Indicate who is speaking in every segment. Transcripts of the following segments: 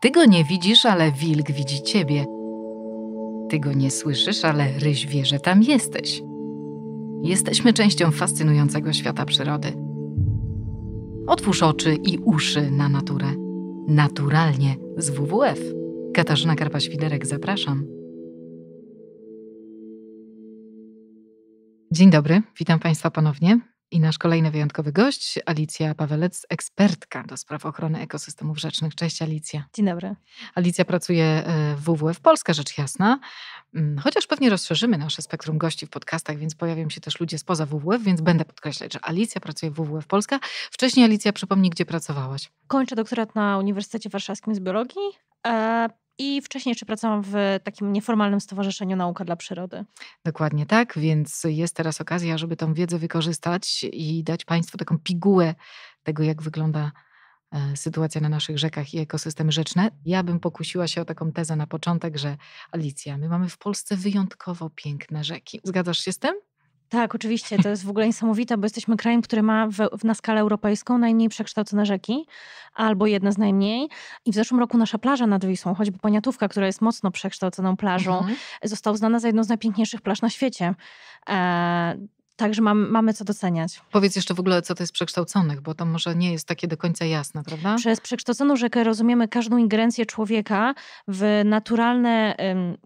Speaker 1: Ty go nie widzisz, ale wilk widzi ciebie. Ty go nie słyszysz, ale ryś wie, że tam jesteś. Jesteśmy częścią fascynującego świata przyrody. Otwórz oczy i uszy na naturę. Naturalnie z WWF. Katarzyna Karpa-Świderek, zapraszam. Dzień dobry, witam Państwa ponownie. I nasz kolejny wyjątkowy gość, Alicja Pawelec, ekspertka do spraw ochrony ekosystemów rzecznych. Cześć Alicja. Dzień dobry. Alicja pracuje e, w WWF Polska, rzecz jasna. Mm, chociaż pewnie rozszerzymy nasze spektrum gości w podcastach, więc pojawią się też ludzie spoza WWF, więc będę podkreślać, że Alicja pracuje w WWF Polska. Wcześniej Alicja, przypomnij, gdzie pracowałaś. Kończę
Speaker 2: doktorat na Uniwersytecie Warszawskim z biologii. E, i wcześniej jeszcze pracowałam w takim nieformalnym stowarzyszeniu Nauka dla Przyrody.
Speaker 1: Dokładnie tak, więc jest teraz okazja, żeby tą wiedzę wykorzystać i dać Państwu taką pigułę tego, jak wygląda e, sytuacja na naszych rzekach i ekosystemy rzeczne. Ja bym pokusiła się o taką tezę na początek, że Alicja, my mamy w Polsce wyjątkowo piękne rzeki. Zgadzasz się z tym? Tak, oczywiście. To jest
Speaker 2: w ogóle niesamowite, bo jesteśmy krajem, który ma w, na skalę europejską najmniej przekształcone rzeki, albo jedne z najmniej. I w zeszłym roku nasza plaża nad Wisłą, choćby Poniatówka, która jest mocno przekształconą
Speaker 1: plażą, mhm. została uznana za jedną z najpiękniejszych plaż na świecie. E, Także mam, mamy co doceniać. Powiedz jeszcze w ogóle, co to jest przekształconych, bo to może nie jest takie do końca jasne, prawda?
Speaker 2: Przez przekształconą rzekę rozumiemy każdą ingerencję człowieka w naturalne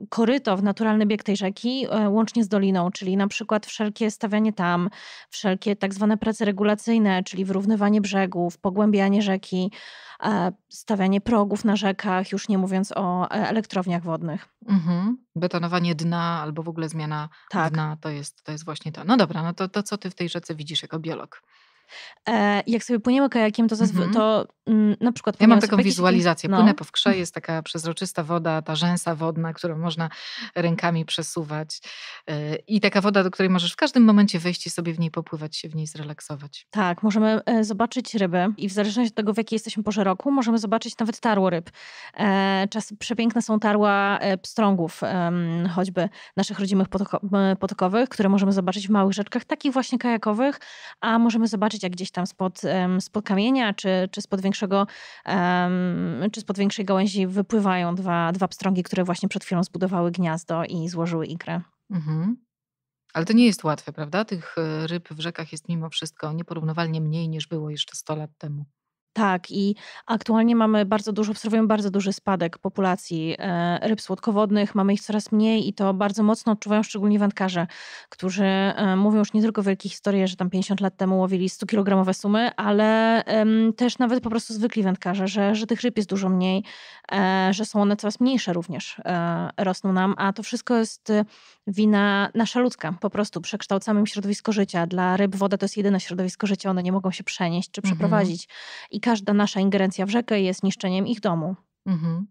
Speaker 2: koryto, w naturalny bieg tej rzeki, e, łącznie z doliną, czyli na przykład wszelkie stawianie tam, wszelkie tak zwane prace regulacyjne, czyli wyrównywanie brzegów, pogłębianie rzeki,
Speaker 1: e, stawianie progów na rzekach, już nie mówiąc o e, elektrowniach wodnych. Mhm. Betonowanie dna albo w ogóle zmiana tak. dna, to jest, to jest właśnie to. No dobra, no to, to co ty w tej rzece widzisz jako biolog? E, jak sobie płyniemy kajakiem, to, mm-hmm. to mm,
Speaker 2: na przykład... Ja mam taką wizualizację. Jakiś... No. Płynę po wkrze, jest
Speaker 1: taka przezroczysta woda, ta rzęsa wodna, którą można rękami przesuwać. E, I taka woda, do której możesz w każdym momencie wejść i sobie w niej popływać, się w niej zrelaksować.
Speaker 2: Tak, możemy e, zobaczyć ryby i w zależności od tego, w jakiej jesteśmy porze roku, możemy zobaczyć nawet tarło ryb. E, Czasy przepiękne są tarła e, pstrągów, choćby naszych rodzimych potoko- potokowych, które możemy zobaczyć w małych rzeczkach, takich właśnie kajakowych, a możemy zobaczyć jak gdzieś tam spod, spod kamienia, czy, czy, spod większego, czy spod większej gałęzi wypływają dwa, dwa pstrągi, które właśnie przed chwilą zbudowały
Speaker 1: gniazdo i złożyły igrę. Mhm. Ale to nie jest łatwe, prawda? Tych e, ryb w rzekach jest mimo wszystko nieporównywalnie mniej niż było jeszcze 100 lat temu. Tak, i
Speaker 2: aktualnie mamy bardzo dużo, obserwujemy bardzo duży spadek populacji e, ryb słodkowodnych, mamy ich coraz mniej i to bardzo mocno odczuwają szczególnie wędkarze, którzy e, mówią już nie tylko wielkie historie, że tam 50 lat temu łowili 100-kilogramowe sumy, ale też nawet po prostu zwykli wędkarze, że, że tych ryb jest dużo mniej, e, że są one coraz mniejsze również, rosną nam, a to wszystko jest wina nasza ludzka, po prostu przekształcamy im środowisko życia. Dla ryb woda to jest jedyne środowisko życia, one nie mogą się przenieść czy mhm. przeprowadzić. I każda nasza ingerencja
Speaker 1: w rzekę jest niszczeniem ich domu. Mhm.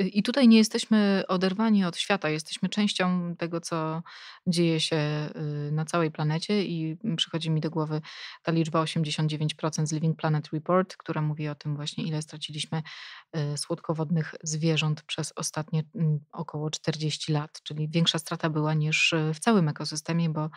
Speaker 1: Y, I tutaj nie jesteśmy oderwani od świata, jesteśmy częścią tego, co dzieje się y, na całej planecie i przychodzi mi do głowy ta liczba 89% z Living Planet Report, która mówi o tym właśnie, ile straciliśmy y, słodkowodnych zwierząt przez ostatnie mm, około 40 lat, czyli większa strata była niż w całym ekosystemie, bo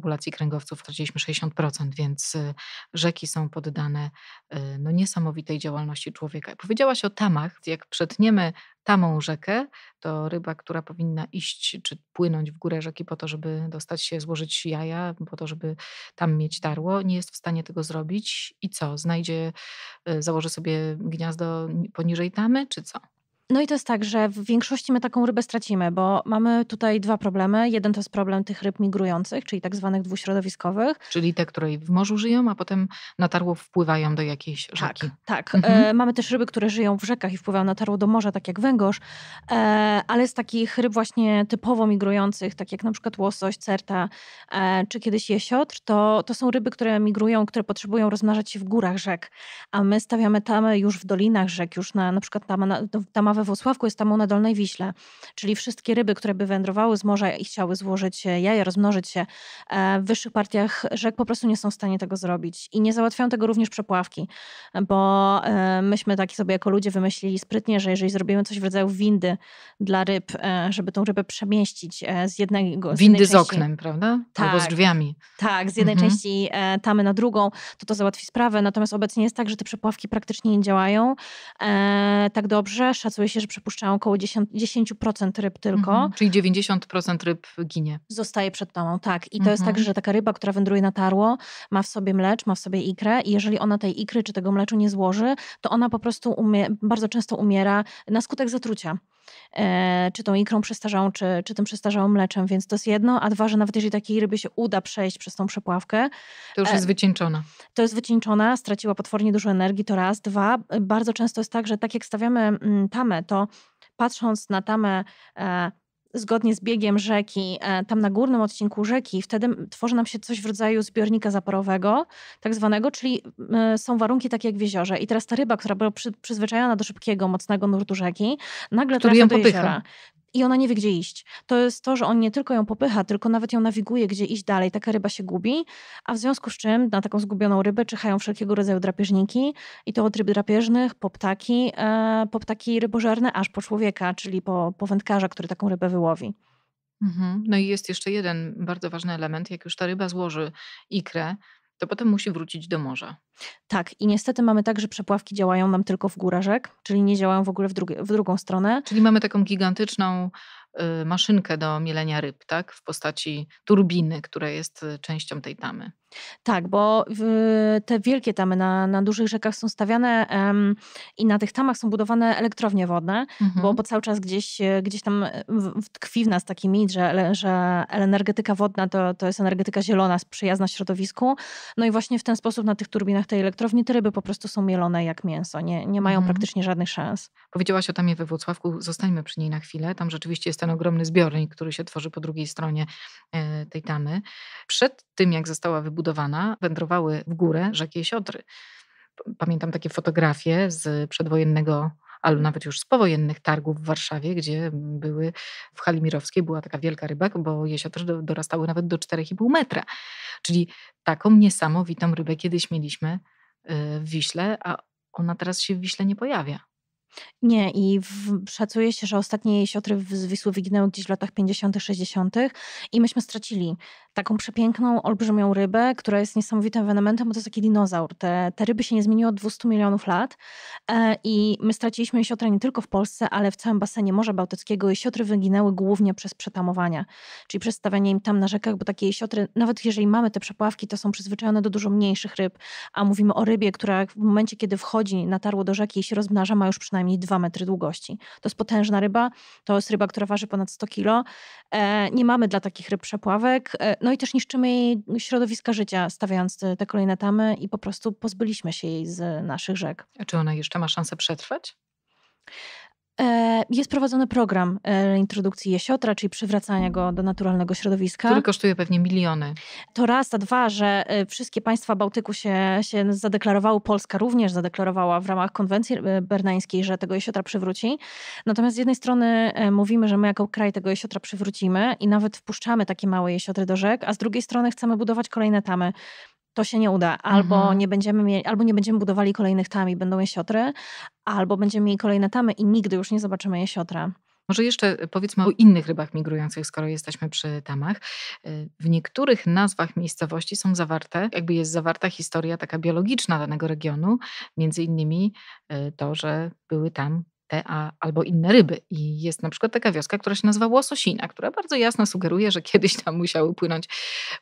Speaker 1: populacji kręgowców straciliśmy 60%, więc y, rzeki są poddane y, no, niesamowitej działalności człowieka. Powiedziałaś o tamach. Jak przetniemy tamą rzekę, to ryba, która powinna iść czy płynąć w górę rzeki po to, żeby dostać się, złożyć jaja, po to, żeby tam mieć tarło, nie jest w stanie tego zrobić. I co? Znajdzie, y, założy sobie gniazdo poniżej tamy, czy co?
Speaker 2: No i to jest tak, że w większości my taką rybę stracimy, bo mamy tutaj dwa problemy. Jeden to jest problem tych ryb migrujących, czyli tak zwanych dwuśrodowiskowych.
Speaker 1: Czyli te, które w morzu żyją, a potem na tarło wpływają
Speaker 2: do jakiejś rzeki. Tak, tak. E, mhm. E, mamy też ryby, które żyją w rzekach i wpływają na tarło do morza, tak jak węgorz, e, ale z takich ryb właśnie typowo migrujących, tak jak na przykład łosoś, certa e, czy kiedyś jesiotr, to, to są ryby, które migrują, które potrzebują rozmnażać się w górach rzek, a my stawiamy tamy już w dolinach rzek, już na, na przykład tama, tama we Włocławku jest tam na Dolnej Wiśle, czyli wszystkie ryby, które by wędrowały z morza i chciały złożyć jaja, rozmnożyć się e, w wyższych partiach rzek, po prostu nie są w stanie tego zrobić. I nie załatwiają tego również przepławki, bo e, myśmy taki sobie jako ludzie wymyślili sprytnie, że jeżeli zrobimy coś w rodzaju windy dla ryb, e, żeby tą rybę przemieścić z jednego... Z windy z oknem, prawda? Tak, Albo z tak. drzwiami. Tak, z jednej mhm. części tamy na drugą, to to załatwi sprawę. Natomiast obecnie jest tak, że te przepławki praktycznie nie działają tak dobrze. Szacuje się, że przepuszczają około 10, 10% ryb tylko. Mhm,
Speaker 1: czyli 90% ryb ginie.
Speaker 2: Zostaje przed tobą, tak. I to mhm. jest tak, że taka ryba, która wędruje na tarło, ma w sobie mlecz, ma w sobie ikrę i jeżeli ona tej ikry czy tego mleczu nie złoży, to ona po prostu umie, bardzo często umiera na skutek zatrucia. E, czy tą ikrą przestarzałą, czy, czy tym przestarzałym mleczem, więc to jest jedno, a dwa, że nawet jeżeli takiej ryby się uda przejść przez tą przepławkę. To już e, jest wycieńczona. To jest wycieńczona, straciła potwornie dużo energii, to raz. Dwa, bardzo często jest tak, że tak jak stawiamy mm, tamę, to patrząc na tamę e, zgodnie z biegiem rzeki, e, tam na górnym odcinku rzeki, wtedy tworzy nam się coś w rodzaju zbiornika zaporowego, tak zwanego, czyli e, są warunki takie jak w jeziorze. I teraz ta ryba, która była przyzwyczajona do szybkiego, mocnego nurtu rzeki, nagle Który trafia do popycha. jeziora i ona nie wie, gdzie iść. To jest to, że on nie tylko ją popycha, tylko nawet ją nawiguje, gdzie iść dalej. Taka ryba się gubi, a w związku z czym na taką zgubioną rybę czyhają wszelkiego rodzaju drapieżniki i to od ryb drapieżnych, po ptaki, e, po ptaki rybożerne, aż po człowieka, czyli po, po wędkarza, który taką rybę wyłowi.
Speaker 1: Mhm. No i jest jeszcze jeden bardzo ważny element. Jak już ta ryba złoży ikrę, to potem musi wrócić do morza.
Speaker 2: Tak, i niestety mamy tak, że przepławki działają nam tylko w
Speaker 1: górę rzek, czyli nie działają w ogóle w, drugie, w drugą stronę. Czyli mamy taką gigantyczną y, maszynkę do mielenia ryb, tak? W postaci turbiny, która jest y, częścią tej tamy.
Speaker 2: Tak, bo te wielkie tamy na, na dużych rzekach są stawiane i na tych tamach są budowane elektrownie wodne, mhm. bo, bo cały czas gdzieś, e, gdzieś tam e, tkwi w nas taki mit, że, że energetyka wodna to, to jest energetyka zielona, przyjazna środowisku. No i właśnie w ten sposób na tych turbinach tej elektrowni te ryby po prostu są mielone jak mięso, nie, nie mają
Speaker 1: mhm. praktycznie żadnych szans. Powiedziałaś o tamie we Włocławku, zostańmy przy niej na chwilę. Tam rzeczywiście jest ten ogromny zbiornik, który się tworzy po drugiej stronie e, tej tamy. Przed tym, jak została wybudowana, wybudowana, wędrowały w górę rzeki Siodry. Pamiętam takie fotografie z przedwojennego albo nawet już z powojennych targów w Warszawie, gdzie były w Halimirowskiej była taka wielka ryba, bo jesiotry dorastały nawet do 4,5 metra. Czyli taką niesamowitą rybę kiedyś mieliśmy y, w Wiśle, a ona teraz się w Wiśle nie pojawia.
Speaker 2: Nie, i w, szacuje się, że ostatnie jej siotry z Wisły wyginęły gdzieś w latach 50., 60. i myśmy stracili taką przepiękną, olbrzymią rybę, która jest niesamowitym ewenementem, bo to jest taki dinozaur. Te, te ryby się nie zmieniły od 200 milionów lat e, i my straciliśmy jej siotrę nie tylko w Polsce, ale w całym basenie Morza Bałtyckiego. Jej siotry wyginęły głównie przez przetamowania, czyli przez stawianie im tam na rzekach, bo takie jej siotry, nawet jeżeli mamy te przepławki, to są przyzwyczajone do dużo mniejszych ryb, a mówimy o rybie, która w momencie, kiedy wchodzi, na tarło do rzeki i się rozmnaża, ma już przynajmniej co najmniej 2 metry długości. To jest potężna ryba, to jest ryba, która waży ponad 100 kilo. E, nie mamy dla takich ryb przepławek, e, no i też niszczymy jej środowiska życia, stawiając te kolejne tamy i po prostu pozbyliśmy się jej z naszych rzek.
Speaker 1: A czy ona jeszcze ma szansę przetrwać?
Speaker 2: E, jest prowadzony program reintrodukcji jesiotra, czyli przywracania go do naturalnego środowiska. Który
Speaker 1: kosztuje pewnie miliony.
Speaker 2: To raz, a dwa, że e, wszystkie państwa Bałtyku się, się zadeklarowały, Polska również zadeklarowała w ramach konwencji e, bernańskiej, że tego jesiotra przywróci. Natomiast z jednej strony mówimy, że my jako kraj tego jesiotra przywrócimy i nawet wpuszczamy takie małe jesiotry do rzek, a z drugiej strony chcemy budować kolejne tamy to się nie uda, albo, mhm. nie będziemy mieli, albo nie będziemy budowali kolejnych tam i będą jesiotry, albo będziemy mieli kolejne tamy i nigdy już nie zobaczymy jesiotra.
Speaker 1: Może jeszcze e, powiedzmy o innych rybach migrujących, skoro jesteśmy przy tamach. E, w niektórych nazwach miejscowości są zawarte, jakby jest zawarta historia taka biologiczna danego regionu, między innymi e, to, że były tam te a, albo inne ryby. I jest na przykład taka wioska, która się nazywa Łososina, która bardzo jasno sugeruje, że kiedyś tam musiały płynąć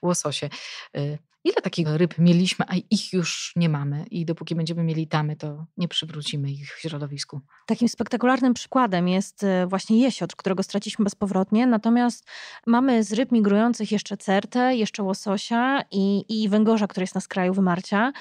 Speaker 1: łososie. Ile takich ryb mieliśmy, a ich już nie mamy i dopóki będziemy mieli tamy, to nie przywrócimy ich w środowisku.
Speaker 2: Takim spektakularnym przykładem jest e, właśnie jesiocz, którego straciliśmy bezpowrotnie, natomiast mamy z ryb migrujących jeszcze certę, jeszcze łososia i, i węgorza, który jest na skraju wymarcia.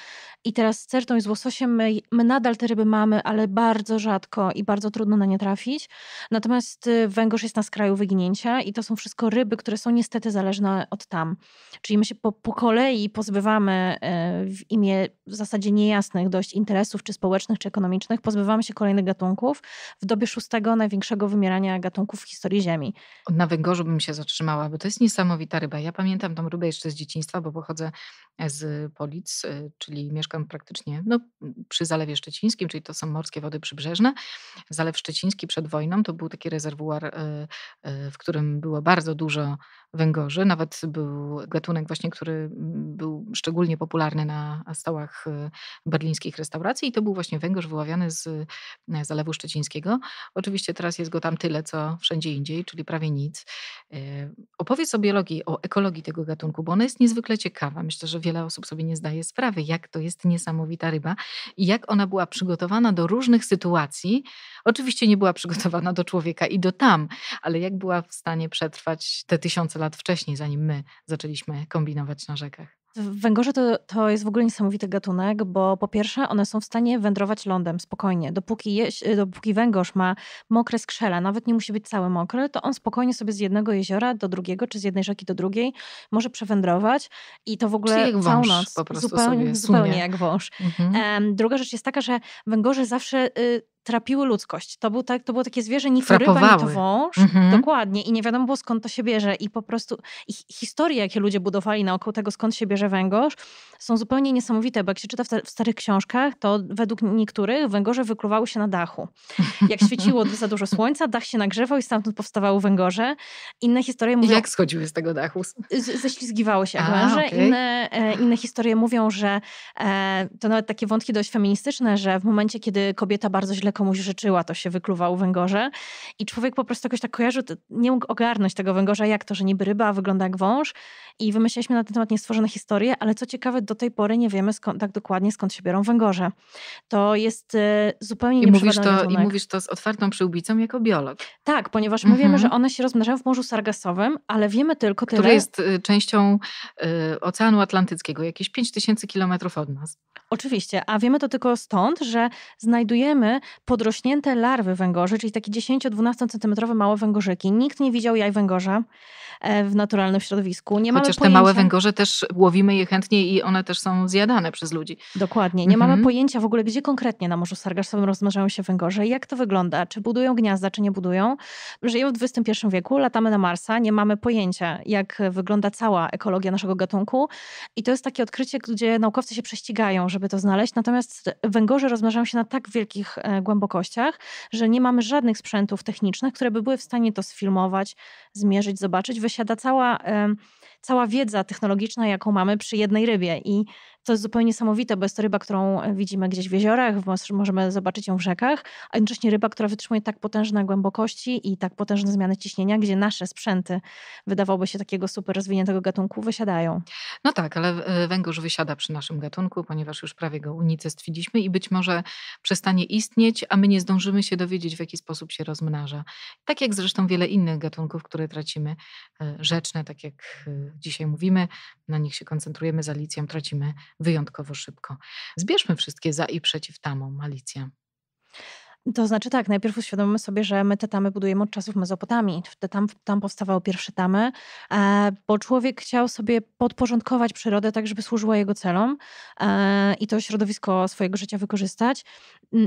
Speaker 2: I teraz z certą i z łososiem my, my nadal te ryby mamy, ale bardzo rzadko i bardzo trudno na nie trafić. Natomiast e, węgorz jest na skraju wyginięcia i to są wszystko ryby, które są niestety zależne od tam. Czyli my się po, po kolei pozbywamy e, w imię w zasadzie niejasnych dość interesów, czy społecznych, czy ekonomicznych, pozbywamy
Speaker 1: się kolejnych gatunków w dobie szóstego największego wymierania gatunków w historii Ziemi. Na Węgorzu bym się zatrzymała, bo to jest niesamowita ryba. Ja pamiętam tą rybę jeszcze z dzieciństwa, bo pochodzę e, z Polic, e, czyli mieszkam praktycznie no, przy Zalewie Szczecińskim, czyli to są morskie wody przybrzeżne. Zalew Szczeciński przed wojną to był taki rezerwuar, w którym było bardzo dużo węgorzy. Nawet był gatunek właśnie, który mm, był szczególnie popularny na stołach y, berlińskich restauracji i to był właśnie węgorz wyławiany z y, Zalewu Szczecińskiego. Oczywiście teraz jest go tam tyle, co wszędzie indziej, czyli prawie nic. Y, opowiedz o biologii, o ekologii tego gatunku, bo ona jest niezwykle ciekawa. Myślę, że wiele osób sobie nie zdaje sprawy, jak to jest niesamowita ryba i jak ona była przygotowana do różnych sytuacji. Oczywiście nie była przygotowana do człowieka i do tam, ale jak była w stanie przetrwać te tysiące lat lat wcześniej, zanim my zaczęliśmy kombinować na rzekach.
Speaker 2: Węgorze to, to jest w ogóle niesamowity gatunek, bo po pierwsze one są w stanie wędrować lądem spokojnie. Dopóki, jeś, e, dopóki węgorz ma mokre skrzela, nawet nie musi być cały mokry, to on spokojnie sobie z jednego jeziora do drugiego, czy z jednej rzeki do drugiej może przewędrować i to w ogóle jak całą wąż, noc. Po prostu zupełnie, zupełnie jak wąż. Mhm. Druga rzecz jest taka, że węgorze zawsze... Y, trapiły ludzkość. To, był tak, to było takie zwierzę, ni ryba, to wąż. Mhm. Dokładnie. I nie wiadomo było skąd to się bierze. I po prostu i historie, jakie ludzie budowali naokoło tego, skąd się bierze że węgorz, są zupełnie niesamowite, bo jak się czyta w starych książkach, to według niektórych węgorze wykluwały się na dachu. Jak świeciło za dużo słońca, dach się nagrzewał i stamtąd powstawały węgorze. Inne
Speaker 1: historie mówią... I jak schodziły z tego dachu? ześlizgiwały się jak węże. Okay.
Speaker 2: Inne, e, inne historie mówią, że e, to nawet takie wątki dość feministyczne, że w momencie, kiedy kobieta bardzo źle komuś życzyła, to się wykluwał węgorze. I człowiek po prostu jakoś tak kojarzył, nie mógł ogarnąć tego węgorza, jak to, że niby ryba wygląda jak wąż. I wymyśliliśmy na ten temat niestworzone historie historię, ale co ciekawe, do tej pory nie wiemy skąd, tak dokładnie skąd się biorą węgorze. To jest e, zupełnie I mówisz to I mówisz
Speaker 1: to z otwartą przyłbicą jako biolog. Tak, ponieważ mhm. my wiemy, że one się rozmnażają w Morzu Sargasowym, ale wiemy tylko tyle... Które jest y, częścią y, Oceanu Atlantyckiego, jakieś 5000 kilometrów od nas.
Speaker 2: Oczywiście, a wiemy to tylko stąd, że znajdujemy podrośnięte larwy węgorzy, czyli takie 10-12 centymetrowe małe węgorzyki. Nikt nie widział jaj węgorza. E, w naturalnym środowisku. Nie Chociaż pojęcia... te małe węgorze też łowimy je chętnie i one też są zjadane przez ludzi. Dokładnie. Nie mhm. mamy pojęcia w ogóle, gdzie konkretnie na Morzu Sargasowym rozmnażają się węgorze, jak to wygląda, czy budują gniazda, czy nie budują. Żyją w XXI wieku, latamy na Marsa, nie mamy pojęcia, jak wygląda cała ekologia naszego gatunku. I to jest takie odkrycie, gdzie naukowcy się prześcigają, żeby to znaleźć. Natomiast węgorze rozmnażają się na tak wielkich e, głębokościach, że nie mamy żadnych sprzętów technicznych, które by były w stanie to sfilmować, zmierzyć, zobaczyć wysiada cała, cała wiedza technologiczna, jaką mamy przy jednej rybie. I to jest zupełnie niesamowite, bo jest to ryba, którą e, widzimy gdzieś w jeziorach, możemy zobaczyć ją w rzekach, a jednocześnie ryba, która wytrzymuje tak potężne głębokości i tak potężne zmiany ciśnienia, gdzie nasze sprzęty, wydawałoby się takiego super rozwiniętego gatunku, wysiadają.
Speaker 1: No tak, ale e, węgorz wysiada przy naszym gatunku, ponieważ już prawie go unicestwiliśmy i być może przestanie istnieć, a my nie zdążymy się dowiedzieć, w jaki sposób się rozmnaża. Tak jak zresztą wiele innych gatunków, które tracimy, e, rzeczne, tak jak dzisiaj mówimy, na nich się koncentrujemy, z alicją tracimy wyjątkowo szybko. Zbierzmy wszystkie za i przeciw tamą malicję.
Speaker 2: To znaczy tak, najpierw uświadomimy sobie, że my te tamy budujemy od czasów Mezopotamii. tam, tam powstawały pierwsze tamy, e, bo człowiek chciał sobie podporządkować przyrodę tak, żeby służyła jego celom e, i to środowisko swojego życia wykorzystać.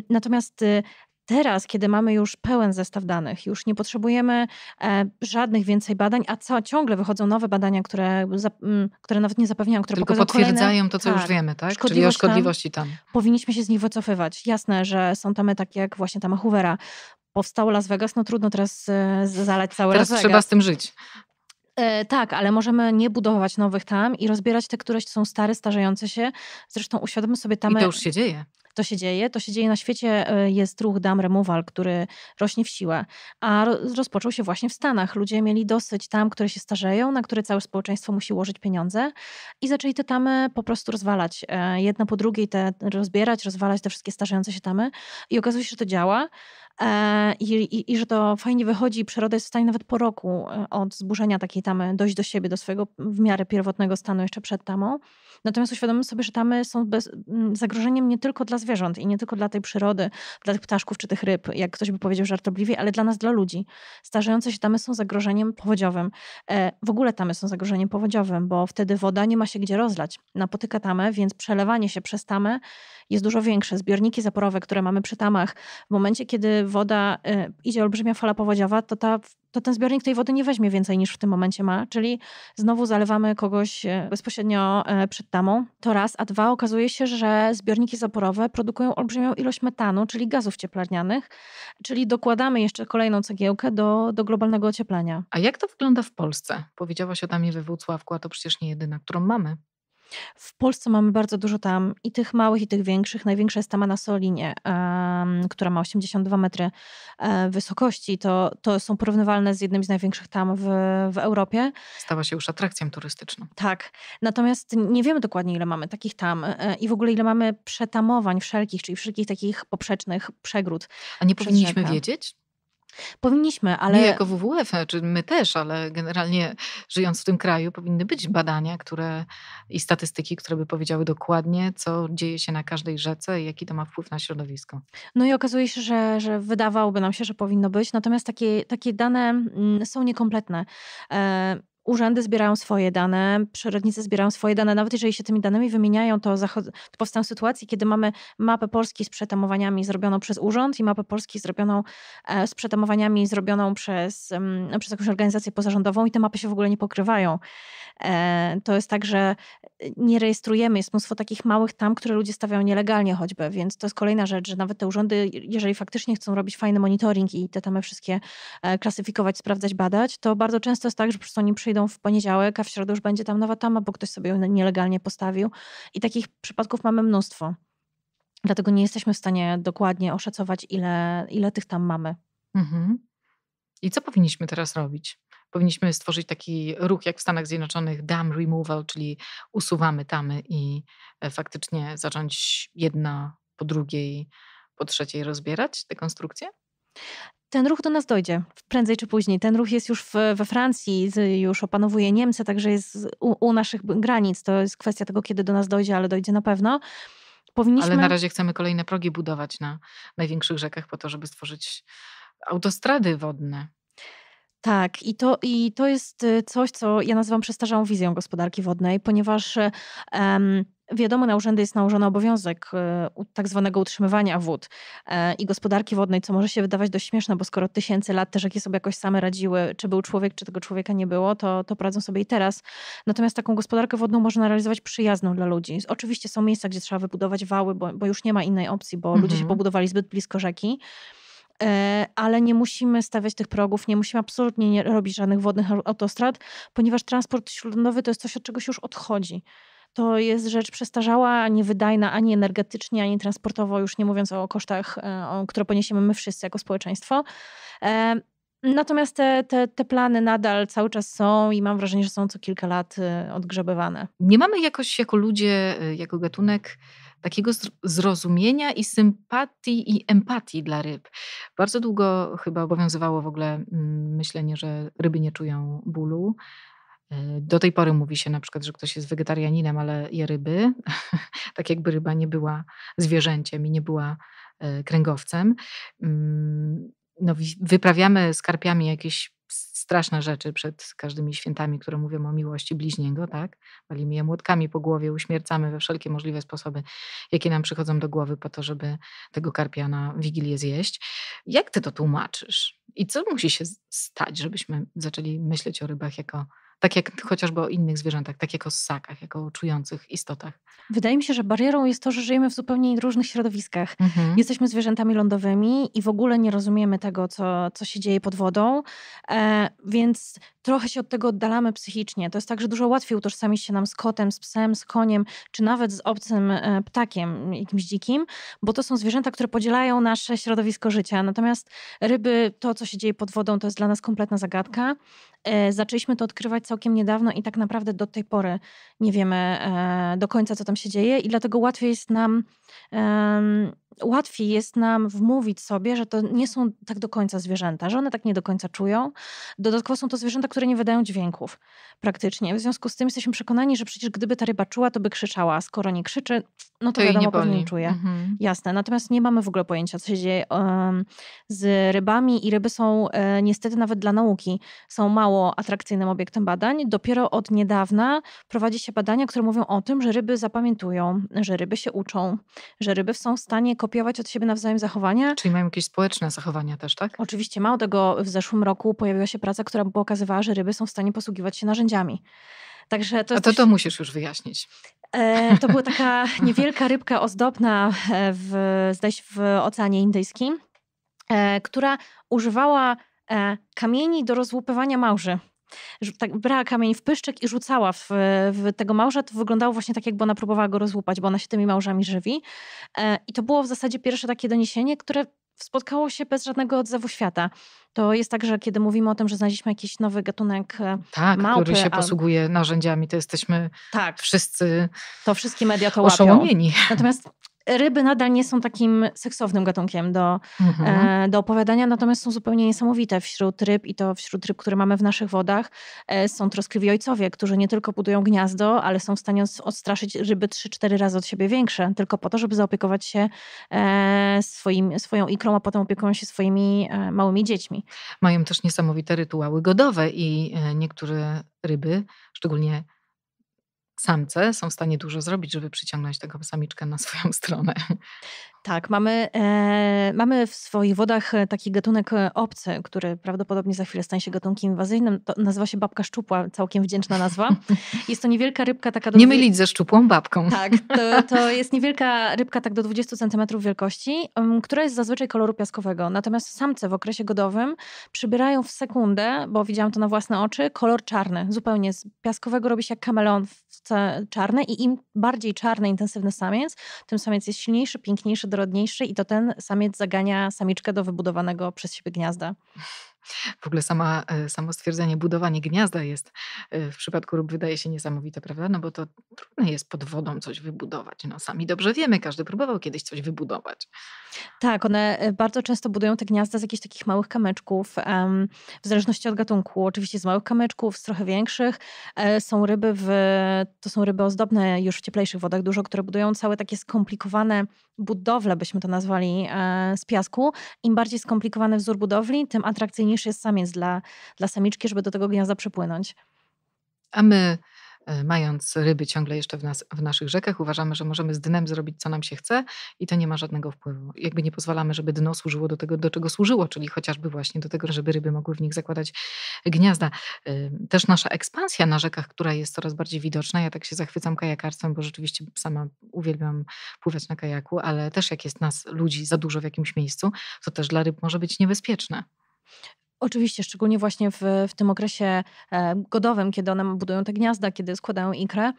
Speaker 2: Natomiast y, Teraz, kiedy mamy już pełen zestaw danych, już nie potrzebujemy e, żadnych więcej badań, a co, ciągle wychodzą nowe badania, które, mm, które nawet nie zapewniają, które Tylko potwierdzają kolejne, to, co tak, już wiemy, tak? Czyli o szkodliwości tam, tam. Powinniśmy się z nich wycofywać. Jasne, że są tamy takie, jak właśnie tama Hoovera. Powstało Las Vegas, no trudno teraz e, zalać cały teraz Las Teraz trzeba z tym żyć. E, tak, ale możemy nie budować nowych tam i rozbierać te, które są stare, starzejące się. Zresztą uświadomimy sobie tam. I to już się dzieje. To się dzieje. To się dzieje na świecie. E, jest ruch Dam Removal, który rośnie w siłę, a rozpoczął się właśnie w Stanach. Ludzie mieli dosyć tam, które się starzeją, na które całe społeczeństwo musi łożyć pieniądze i zaczęli te tamy po prostu rozwalać. E, jedna po drugiej te rozbierać, rozwalać te wszystkie starzejące się tamy i okazuje się, że to działa. E, I, i, i, że to fajnie wychodzi. Przyroda jest w stanie nawet po roku od zburzenia takiej tamy dojść do siebie, do swojego w miarę pierwotnego stanu jeszcze przed tamą. Natomiast uświadomimy sobie, że tamy są bez, zagrożeniem nie tylko dla zwierząt i nie tylko dla tej przyrody, dla tych ptaszków czy tych ryb, jak ktoś by powiedział żartobliwie, ale dla nas, dla ludzi. Starzejące się tamy są zagrożeniem powodziowym. E, w ogóle tamy są zagrożeniem powodziowym, bo wtedy woda nie ma się gdzie rozlać. Napotyka tamę, więc przelewanie się przez tamę jest dużo większe. Zbiorniki zaporowe, które mamy przy tamach, w momencie, kiedy woda e, idzie olbrzymia fala powodziowa, to ta to ten zbiornik tej wody nie weźmie więcej niż w tym momencie ma, czyli znowu zalewamy kogoś e, bezpośrednio e, przed tamą. To raz, a dwa okazuje się, że zbiorniki zaporowe produkują olbrzymią ilość metanu, czyli gazów
Speaker 1: cieplarnianych,
Speaker 2: czyli dokładamy jeszcze kolejną cegiełkę do, do globalnego ocieplenia.
Speaker 1: A jak to wygląda w Polsce? Powiedziałaś o tamie we Włocławku, a to przecież nie jedyna, którą mamy. W Polsce
Speaker 2: mamy bardzo dużo tam i tych małych, i tych większych. Największa jest tama na Solinie, która ma 82 metry e, wysokości. To, to są porównywalne z jednym z największych tam w, w Europie.
Speaker 1: Stała się już atrakcją turystyczną.
Speaker 2: Tak. Natomiast nie wiemy dokładnie, ile mamy takich tam e, i w ogóle ile mamy przetamowań wszelkich, czyli wszelkich takich poprzecznych przegród. A nie powinniśmy wiedzieć?
Speaker 1: Powinniśmy, ale. Nie jako WWF, czy my też, ale generalnie żyjąc w tym kraju powinny być badania które i statystyki, które by powiedziały dokładnie, co dzieje się na każdej rzece i jaki to ma wpływ na środowisko.
Speaker 2: No i okazuje się, że, że wydawałoby nam się, że powinno być, natomiast takie, takie dane mm, są niekompletne. E, urzędy zbierają swoje dane, przyrodnicy zbierają swoje dane, nawet jeżeli się tymi danymi wymieniają, to, to powstają sytuacje, kiedy mamy mapę Polski z przetamowaniami zrobioną przez urząd i mapę Polski zrobioną e, z przetamowaniami zrobioną przez, mm, no, przez jakąś organizację pozarządową i te mapy się w ogóle nie pokrywają. E, to jest tak, że e, nie rejestrujemy, jest mnóstwo takich małych tam, które ludzie stawiają nielegalnie choćby, więc to jest kolejna rzecz, że nawet te urzędy, jeżeli faktycznie chcą robić fajny monitoring i te tamy wszystkie e, klasyfikować, sprawdzać, badać, to bardzo często jest tak, że po prostu oni przyjdą w poniedziałek, a w środę już będzie tam nowa tama, bo ktoś sobie ją nielegalnie postawił. I takich przypadków mamy mnóstwo. Dlatego nie jesteśmy w stanie dokładnie oszacować,
Speaker 1: ile, ile tych tam mamy. Mhm. I co powinniśmy teraz robić? Powinniśmy stworzyć taki ruch jak w Stanach Zjednoczonych dam removal, czyli usuwamy tamy i e, faktycznie zacząć jedna po drugiej, po trzeciej rozbierać te konstrukcje?
Speaker 2: ten ruch do nas dojdzie prędzej czy później. Ten ruch jest już w, we Francji, już opanowuje Niemcy, także jest u, u, naszych granic. To jest kwestia tego, kiedy do nas dojdzie, ale dojdzie na pewno. Powinniśmy... Ale na razie
Speaker 1: chcemy kolejne progi budować na największych rzekach po to, żeby stworzyć autostrady wodne. Tak, i to, i to
Speaker 2: jest y, coś, co ja nazywam przestarzałą wizją gospodarki wodnej, ponieważ. Um, Wiadomo, na urzędy jest nałożony obowiązek y, tak zwanego utrzymywania wód e, i gospodarki wodnej, co może się wydawać dość śmieszne, bo skoro tysięcy lat też jakie sobie jakoś same radziły, czy był człowiek, czy tego człowieka nie było, to, to prowadzą sobie i teraz. Natomiast taką gospodarkę wodną można realizować przyjazną dla ludzi. Oczywiście są miejsca, gdzie trzeba wybudować wały, bo, bo już nie ma innej opcji, bo mhm. ludzie się mhm. pobudowali zbyt blisko rzeki e, ale nie musimy stawiać tych progów, nie musimy absolutnie nie robić żadnych wodnych autostrad, ponieważ transport śródlądowy to jest coś, od czego się już odchodzi to jest rzecz przestarzała, niewydajna ani energetycznie, ani transportowo, już nie mówiąc o kosztach, e, które poniesiemy my wszyscy jako społeczeństwo. E, natomiast te, te, te, plany nadal cały
Speaker 1: czas są i mam wrażenie, że są co kilka lat e, odgrzebywane. Nie mamy jakoś jako ludzie, jako gatunek takiego zrozumienia i sympatii i empatii dla ryb. Bardzo długo chyba obowiązywało w ogóle mm, myślenie, że ryby nie czują bólu E, do tej pory mówi się na przykład, że ktoś jest wegetarianinem, ale je ryby, tak jakby ryba nie była zwierzęciem i nie była e, kręgowcem. Mm, no, wyprawiamy skarpiami jakieś straszne rzeczy przed każdymi świętami, które mówią o miłości bliźniego, tak? Walimy je młotkami po głowie, uśmiercamy we wszelkie możliwe sposoby, jakie nam przychodzą do głowy po to, żeby tego karpia na Wigilię zjeść. Jak ty to tłumaczysz? I co musi się stać, żebyśmy zaczęli myśleć o rybach jako tak jak chociażby o innych zwierzętach, tak jak o ssakach, jako o czujących istotach.
Speaker 2: Wydaje mi się, że barierą jest to, że żyjemy w zupełnie różnych środowiskach. Mhm. Jesteśmy zwierzętami lądowymi i w ogóle nie rozumiemy tego, co, co się dzieje pod wodą, e, więc trochę się od tego oddalamy psychicznie. To jest tak, że dużo łatwiej utożsamić się nam z kotem, z psem, z koniem, czy nawet z obcym e, ptakiem, jakimś dzikim, bo to są zwierzęta, które podzielają nasze środowisko życia. Natomiast ryby, to co się dzieje pod wodą, to jest dla nas kompletna zagadka. E, zaczęliśmy to odkrywać całkiem niedawno i tak naprawdę do tej pory nie wiemy e, do końca, co tam się dzieje, i dlatego łatwiej jest nam łatwiej jest nam wmówić sobie, że to nie są tak do końca zwierzęta, że one tak nie do końca czują. Dodatkowo są to zwierzęta, które nie wydają dźwięków praktycznie. W związku z tym jesteśmy przekonani, że przecież gdyby ta ryba czuła, to by krzyczała, a skoro nie krzyczy, no to, to wiadomo, nie pewnie nie czuje. Mhm. Jasne. Natomiast nie mamy w ogóle pojęcia, co się dzieje z rybami i ryby są e, niestety nawet dla nauki są mało atrakcyjnym obiektem badań. Dopiero od niedawna prowadzi się badania, które mówią o tym, że ryby zapamiętują, że ryby się uczą, że ryby są w stanie kopiować kopiować od siebie nawzajem zachowania. Czyli mają jakieś
Speaker 1: społeczne zachowania
Speaker 2: też, tak? Oczywiście. Mało tego, w zeszłym roku pojawiła się praca, która pokazywała, że ryby są w stanie posługiwać się narzędziami. Także to A to, coś... to
Speaker 1: musisz już wyjaśnić.
Speaker 2: E, to była taka niewielka rybka ozdobna e, w, zdaje się, w Oceanie Indyjskim, e, która używała kamieni do rozłupywania małży tak brała kamień w pyszczek i rzucała w, w, tego małża, to wyglądało właśnie tak, jakby ona próbowała go rozłupać, bo ona się tymi małżami żywi. E, I to było w zasadzie pierwsze takie doniesienie, które spotkało się bez żadnego odzewu świata. To jest tak, że kiedy mówimy o tym, że znaleźliśmy jakiś nowy gatunek e,
Speaker 1: tak, małpy, który się posługuje narzędziami, to jesteśmy tak, wszyscy To wszystkie media
Speaker 2: to oszołomieni. łapią. Natomiast ryby nadal nie są takim seksownym gatunkiem do, mhm. e, do opowiadania, natomiast są zupełnie niesamowite wśród ryb i to wśród ryb, które mamy w naszych wodach. E, są troskliwi ojcowie, którzy nie tylko budują gniazdo, ale są w stanie odstraszyć ryby 3-4 razy od siebie większe, tylko po to, żeby zaopiekować się e, swoim, swoją ikrą, a potem
Speaker 1: opiekują się swoimi e, małymi dziećmi. Mają też niesamowite rytuały godowe i e, niektóre ryby, szczególnie samce są w stanie dużo zrobić, żeby przyciągnąć tego samiczkę na swoją stronę. Tak, mamy, e, mamy w swoich
Speaker 2: wodach e, taki gatunek e, obcy, który prawdopodobnie za chwilę stanie się gatunkiem inwazyjnym. To nazywa się babka szczupła, całkiem wdzięczna nazwa. Jest to niewielka rybka taka... Do... Nie mylić ze
Speaker 1: szczupłą babką. Tak,
Speaker 2: to, to jest niewielka rybka tak do 20 cm wielkości, um, która jest zazwyczaj koloru piaskowego. Natomiast samce w okresie godowym przybierają w sekundę, bo widziałam to na własne oczy, kolor czarny. Zupełnie z piaskowego robi się jak kameleon E, czarne i im bardziej czarny, intensywny samiec, tym samiec jest silniejszy, piękniejszy, dorodniejszy i to ten samiec zagania samiczkę
Speaker 1: do wybudowanego przez siebie gniazda. W ogóle sama, e, samo stwierdzenie budowanie gniazda jest e, w przypadku ryb wydaje się niesamowite, prawda? No bo to trudno jest pod wodą coś wybudować. No sami dobrze wiemy, każdy próbował kiedyś coś wybudować. Tak,
Speaker 2: one e, bardzo często budują te gniazda z jakichś takich małych kamyczków, w zależności od gatunku. Oczywiście z małych kamyczków, z trochę większych. Są ryby, w, to są ryby ozdobne już w cieplejszych wodach dużo, które budują całe takie skomplikowane budowle, byśmy to nazwali, z piasku. Im bardziej skomplikowany wzór budowli, tym atrakcyjniejszy niż jest samiec dla, dla samiczki, żeby do tego gniazda przypłynąć.
Speaker 1: A my e, mając ryby ciągle jeszcze w, nas, w naszych rzekach, uważamy, że możemy z dnem zrobić, co nam się chce i to nie ma żadnego wpływu. Jakby nie pozwalamy, żeby dno służyło do tego, do czego służyło, czyli chociażby właśnie do tego, żeby ryby mogły w nich zakładać gniazda. E, też nasza ekspansja na rzekach, która jest coraz bardziej widoczna, ja tak się zachwycam kajakarstwem, bo rzeczywiście sama uwielbiam pływać na kajaku, ale też jak jest nas, ludzi, za dużo w jakimś miejscu, to też dla ryb może być niebezpieczne.
Speaker 2: Oczywiście, szczególnie właśnie w, w tym okresie e, godowym, kiedy one budują te gniazda, kiedy składają ikrę.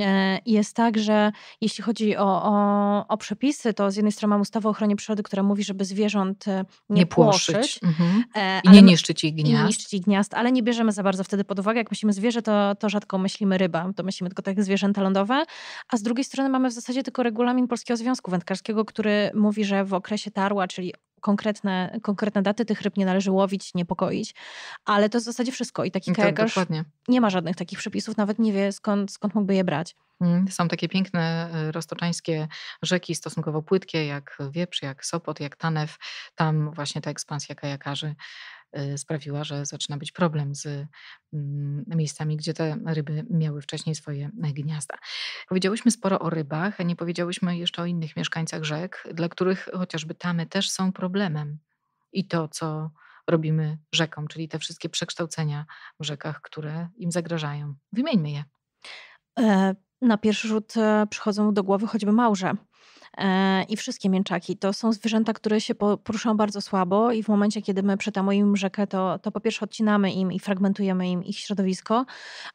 Speaker 2: E, jest tak, że jeśli chodzi o, o, o przepisy, to z jednej strony mamy ustawę o ochronie przyrody, która mówi, żeby zwierząt e, nie, nie płoszyć, płoszyć mhm, I nie niszczyć ich gniazd. Nie niszczyć ich gniazd, ale nie bierzemy za bardzo wtedy pod uwagę. Jak myślimy zwierzę, to, to rzadko myślimy ryba, to myślimy tylko tak zwierzęta lądowe. A z drugiej strony mamy w zasadzie tylko regulamin Polskiego Związku Wędkarskiego, który mówi, że w okresie tarła, czyli konkretne, konkretne daty, tych ryb nie należy łowić, niepokoić, ale to w zasadzie wszystko. I taki tak, kajakarz
Speaker 1: nie ma żadnych takich przepisów, nawet nie wie skąd, skąd mógłby je brać. Mhm. Są takie piękne e, roztoczańskie rzeki, stosunkowo płytkie, jak Wieprz, jak Sopot, jak Tanew. Tam właśnie ta ekspansja kajakarzy Y, sprawiła, że zaczyna być problem z mm, miejscami, gdzie te ryby miały wcześniej swoje e, gniazda. Powiedziałyśmy sporo o rybach, a nie powiedziałyśmy jeszcze o innych mieszkańcach rzek, dla których chociażby tamy też są problemem. I to, co robimy rzekom, czyli te wszystkie przekształcenia w rzekach, które im zagrażają. Wymieńmy je.
Speaker 2: E, na pierwszy rzut e, przychodzą do głowy choćby małże. E, i wszystkie mięczaki. To są zwierzęta, które się poruszają bardzo słabo i w momencie, kiedy my przetamujemy im rzekę, to, to po pierwsze odcinamy im i fragmentujemy im ich środowisko,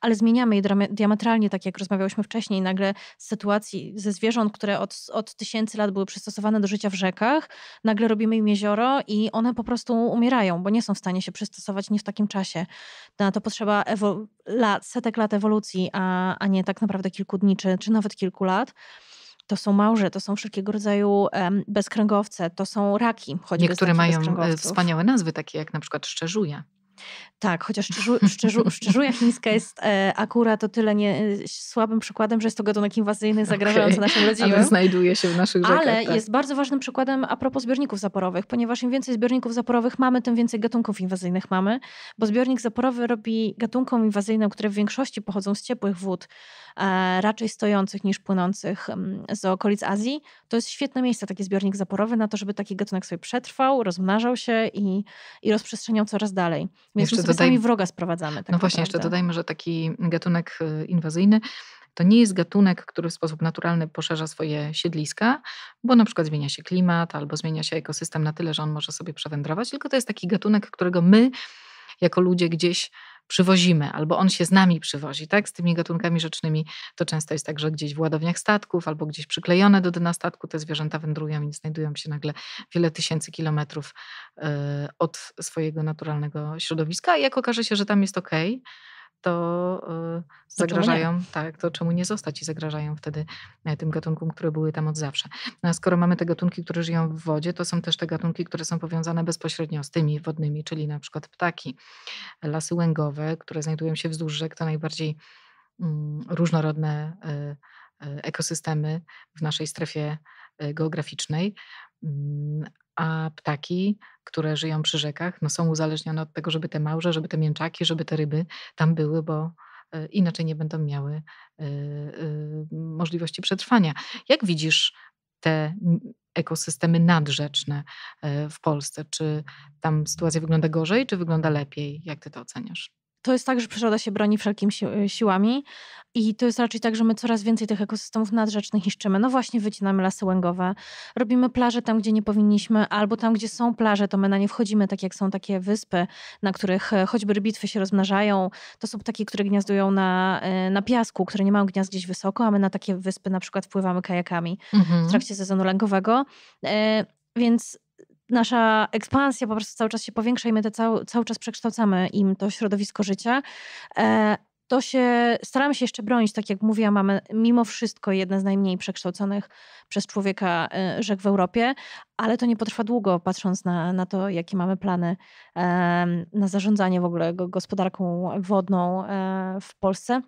Speaker 2: ale zmieniamy je diametralnie, tak jak rozmawiałyśmy wcześniej, nagle z sytuacji ze zwierząt, które od, od tysięcy lat były przystosowane do życia w rzekach, nagle robimy im jezioro i one po prostu umierają, bo nie są w stanie się przystosować nie w takim czasie. Na to potrzeba lat, setek lat ewolucji, a, a nie tak naprawdę kilku dni czy, czy nawet kilku lat to są małże, to są wszelkiego rodzaju bezkręgowce, to są raki. Niektóre znaczy mają e, wspaniałe nazwy, takie jak na przykład szczerzuje. Tak, chociaż szczerzu, szczerzuja chińska jest e, akurat o tyle nie, e, słabym przykładem, że jest to gatunek inwazyjny zagrażający okay. naszym rodzinom. Ale znajduje
Speaker 1: się w naszych rzekach. Ale tak. jest
Speaker 2: bardzo ważnym przykładem a propos zbiorników zaporowych, ponieważ im więcej zbiorników zaporowych mamy, tym więcej gatunków inwazyjnych mamy, bo zbiornik zaporowy robi gatunkom inwazyjnym, które w większości pochodzą z ciepłych wód, e, raczej stojących niż płynących mm, z okolic Azji. To jest świetne miejsce, taki zbiornik zaporowy, na to, żeby taki gatunek sobie przetrwał, rozmnażał się i, i rozprzestrzeniał coraz dalej.
Speaker 1: Więc jeszcze my dodaj... sami wroga sprowadzamy. Tak no właśnie, jeszcze dodajmy, że taki gatunek y, inwazyjny to nie jest gatunek, który w sposób naturalny poszerza swoje siedliska, bo na przykład zmienia się klimat albo zmienia się ekosystem na tyle, że on może sobie przewędrować, tylko to jest taki gatunek, którego my jako ludzie gdzieś przywozimy, albo on się z nami przywozi, tak? Z tymi gatunkami rzecznymi to często jest tak, że gdzieś w ładowniach statków albo gdzieś przyklejone do dna statku te zwierzęta wędrują i znajdują się nagle wiele tysięcy kilometrów y, od swojego naturalnego środowiska i jak okaże się, że tam jest ok, to e, zagrażają, tak, to czemu nie zostać i zagrażają wtedy e, tym gatunkom, które były tam od zawsze. No a skoro mamy te gatunki, które żyją w wodzie, to są też te gatunki, które są powiązane bezpośrednio z tymi wodnymi, czyli na przykład ptaki, lasy łęgowe, które znajdują się wzdłuż rzek, to najbardziej mm, różnorodne e, E, ekosystemy w naszej strefie e, geograficznej, mm, a ptaki, które żyją przy rzekach, no są uzależnione od tego, żeby te małże, żeby te mięczaki, żeby te ryby tam były, bo e, inaczej nie będą miały możliwości przetrwania. Jak widzisz te ekosystemy nadrzeczne w Polsce? Czy tam sytuacja wygląda gorzej, czy wygląda lepiej? Jak ty to oceniasz? to jest tak, że przyroda
Speaker 2: się broni wszelkimi si y, siłami i to jest raczej tak, że my coraz więcej tych ekosystemów nadrzecznych niszczymy. No właśnie wycinamy lasy łęgowe, robimy plaże tam, gdzie nie powinniśmy, albo tam, gdzie są plaże, to my na nie wchodzimy, tak jak są takie wyspy, na których e, choćby rybitwy się rozmnażają. To są takie, które gniazdują na, e, na piasku, które nie mają gniazd gdzieś wysoko, a my na takie wyspy na przykład wpływamy kajakami mhm. w trakcie sezonu lęgowego. E, więc nasza ekspansja po prostu cały czas się powiększa i my to cały, cały czas przekształcamy im to środowisko życia. E, to się, staramy się jeszcze bronić, tak jak mówiłam, mamy mimo wszystko jedne z najmniej przekształconych przez człowieka e, rzek w Europie, ale to nie potrwa długo, patrząc na, na to, jakie mamy plany e, na zarządzanie w ogóle gospodarką wodną w Polsce.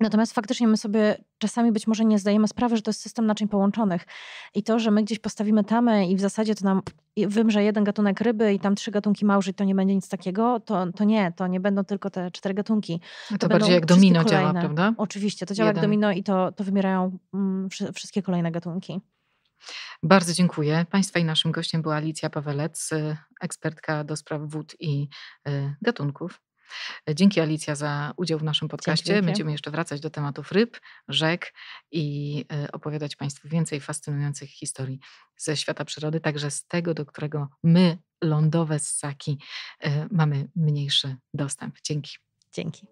Speaker 2: Natomiast faktycznie my sobie czasami być może nie zdajemy sprawy, że to jest system naczyń połączonych i to, że my gdzieś postawimy tamę i w zasadzie to nam wymrze jeden gatunek ryby i tam trzy gatunki małży to nie będzie nic takiego, to, to nie, to nie będą tylko te cztery gatunki. No to, to bardziej jak domino kolejne. działa, prawda? Oczywiście, to działa jeden. jak domino i to, to wymierają mm, wszystkie
Speaker 1: kolejne gatunki. Bardzo dziękuję. Państwa i naszym gościem była Alicja Pawelec, y, ekspertka do spraw wód i y, gatunków. Dzięki Alicja za udział w naszym podcaście. Dzięki. Będziemy jeszcze wracać do tematów ryb, rzek i e, opowiadać Państwu więcej fascynujących historii ze świata przyrody, także z tego, do którego my, lądowe ssaki, e, mamy mniejszy dostęp. Dzięki. Dzięki.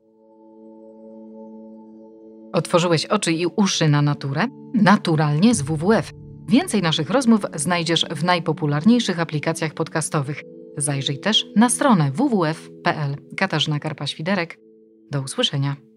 Speaker 1: Otworzyłeś oczy i uszy na naturę? Naturalnie z WWF. Więcej naszych rozmów znajdziesz w najpopularniejszych aplikacjach podcastowych – Zajrzyj też na stronę www.pl. Katarzyna Karpa-Świderek. Do usłyszenia.